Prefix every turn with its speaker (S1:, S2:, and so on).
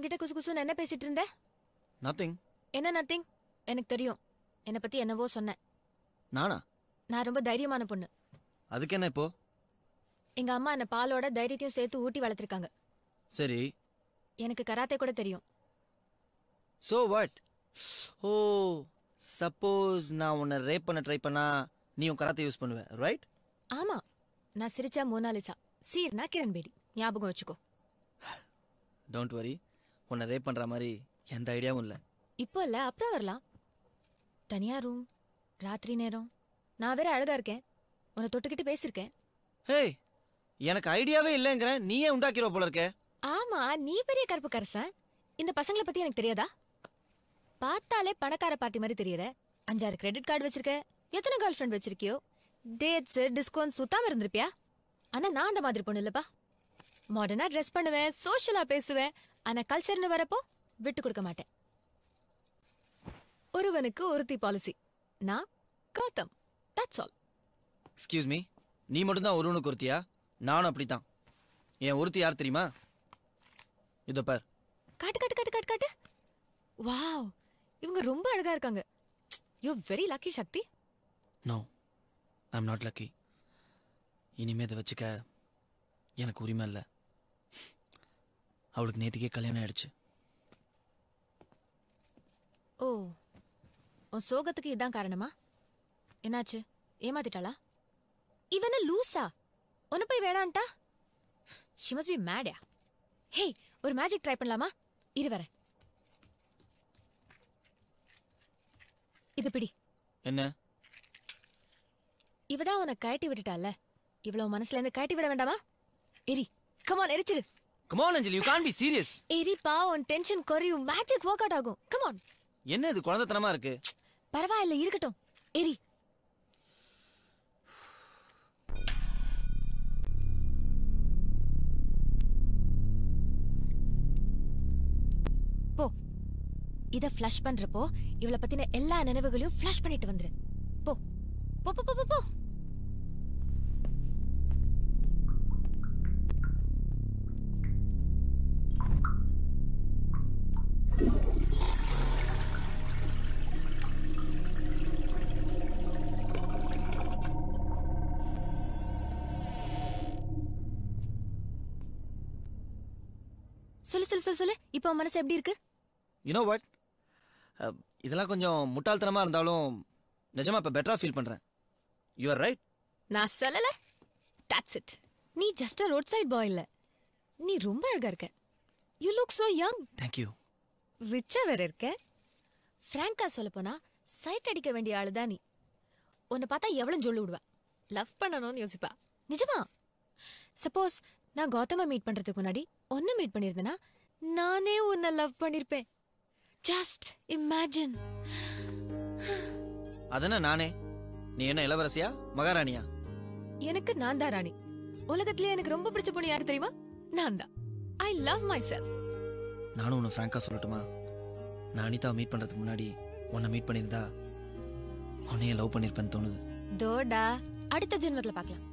S1: உங்ககிட்ட குசு குசுன்னு என்ன பேசிட்டு இருந்தேன் நத்திங் என்ன நத்திங் எனக்கு தெரியும் என்னை பத்தி என்னவோ சொன்னேன் நானா நான் ரொம்ப தைரியமான பொண்ணு அதுக்கு என்ன இப்போ எங்க அம்மா என்ன பாலோட தைரியத்தையும் சேர்த்து ஊட்டி வளர்த்துருக்காங்க சரி எனக்கு கராத்தே கூட தெரியும்
S2: சோ வாட் ஓ சப்போஸ் நான் உன்னை ரேப் பண்ண ட்ரை பண்ணா நீ உன் கராத்தை யூஸ் பண்ணுவ ரைட்
S1: ஆமா நான் சிரிச்சா மோனாலிசா சீர்னா கிரண்பேடி ஞாபகம் வச்சுக்கோ
S2: டோன்ட் வரி உன்னை ரேப் பண்ணுற மாதிரி எந்த ஐடியாவும் இல்லை
S1: இப்போ இல்லை அப்புறம் வரலாம் தனியாக ரூம் ராத்திரி நேரம் நான் வேற அழகா இருக்கேன் உன்னை தொட்டுக்கிட்டு பேசியிருக்கேன் ஹேய்
S2: எனக்கு ஐடியாவே இல்லைங்கிற நீயே உண்டாக்கிறோம் போல இருக்க
S1: ஆமா நீ பெரிய கருப்பு கரசன் இந்த பசங்களை பத்தி எனக்கு தெரியாதா பார்த்தாலே பணக்கார பாட்டி மாதிரி தெரியற அஞ்சாறு கிரெடிட் கார்டு வச்சிருக்க எத்தனை கேர்ள் ஃப்ரெண்ட் வச்சிருக்கியோ டேட்ஸ் டிஸ்கவுண்ட் சுத்தாம இருந்திருப்பியா ஆனா நான் அந்த மாதிரி பொண்ணு இல்லப்பா மாடர்னா ட்ரெஸ் பண்ணுவேன் சோஷியலா பேசுவேன் ஆனா கல்ச்சர்னு வரப்போ விட்டு கொடுக்க மாட்டேன் ஒருவனுக்கு ஒருத்தி பாலிசி நான் Gautham that's all
S2: excuse me நீ மட்டும்தான் ஒருவனுக்கு ஒருத்தியா நானும் அப்படித்தான் என் ஒருத்தி யார் தெரியுமா இதோ பார் காட்டு காட்டு காட்டு காட்டு
S1: காட்டு வாவ் இவங்க ரொம்ப அழகா இருக்காங்க you very lucky Sakthi
S2: no I am not lucky இனிமே இதை வச்சுக்க எனக்கு உரிமை இல்லை அவளுக்கு நேத்திக்கே கல்யாணம் ஆயிடுச்சு
S1: ஓ உன் சோகத்துக்கு இதான் காரணமா என்னாச்சு ஏமாத்திட்டாளா இவன லூசா ஒன்னு போய் வேணான்டா ஷி மஸ்ட் பி மேடா ஹே ஒரு மேஜிக் ட்ரை பண்ணலாமா இரு இது பிடி என்ன இவதான் உன கழட்டி விட்டுட்டால இவ்வளவு மனசுல இருந்து கழட்டி விட வேண்டாமா எரி கமான் எரிச்சிரு come on Anjali you can't be serious ஏரிப்பா உன் டென்ஷன் குறையும் மேஜிக் வொர்க் அவுட் ஆகும் கம் ஆன்
S2: என்ன இது குழந்தைத்தனமா இருக்கு
S1: பரவாயில்ல இருக்கட்டும் எரி போ இத ஃப்ளஷ் பண்றப்போ இவள பத்தின எல்லா நினைவுகளையும் ஃப்ளஷ் பண்ணிட்டு வந்துரு போ போ போ போ போ சொல்லு சொல்லு சொல்லு சொல்லு இப்போ மனசு எப்படி இருக்கு
S2: யூனோ வாட் இதெல்லாம் கொஞ்சம் முட்டாள்தனமாக இருந்தாலும் நிஜமா இப்போ பெட்டராக ஃபீல் பண்ணுறேன் யூஆர் ரைட்
S1: நான் சொல்லலை தட்ஸ் இட் நீ just a road side boy இல்லை நீ ரொம்ப அழகாக இருக்க you look so young thank you Richa வேற இருக்க ஃப்ராங்கா சொல்ல போனா சைட் அடிக்க வேண்டிய ஆளு தான் நீ உன்னை பார்த்தா எவ்வளவு சொல்லி விடுவா லவ் பண்ணணும்னு யோசிப்பா நிஜமா சப்போஸ் நான் கௌதம மீட் பண்றதுக்கு முன்னாடி ஒன்னு மீட் பண்ணிருந்தேன்னா நானே உன்னை லவ் பண்ணிருப்பேன் ஜஸ்ட் இமேஜின்
S2: அதனா நானே நீ என்ன இளவரசியா மகாராணியா
S1: எனக்கு நான் தான் ராணி உலகத்துல எனக்கு ரொம்ப பிடிச்ச பொண்ணு யாரு தெரியுமா நான் தான் ஐ லவ் மை செல்
S2: நானும் உன்னை ஃப்ராங்கா சொல்லட்டுமா நான் அனிதா மீட் பண்றதுக்கு முன்னாடி உன்னை மீட் பண்ணியிருந்தா உன்னையே லவ் பண்ணிருப்பேன்னு தோணுது
S1: தோடா அடுத்த ஜென்மத்துல பார்க்கலாம்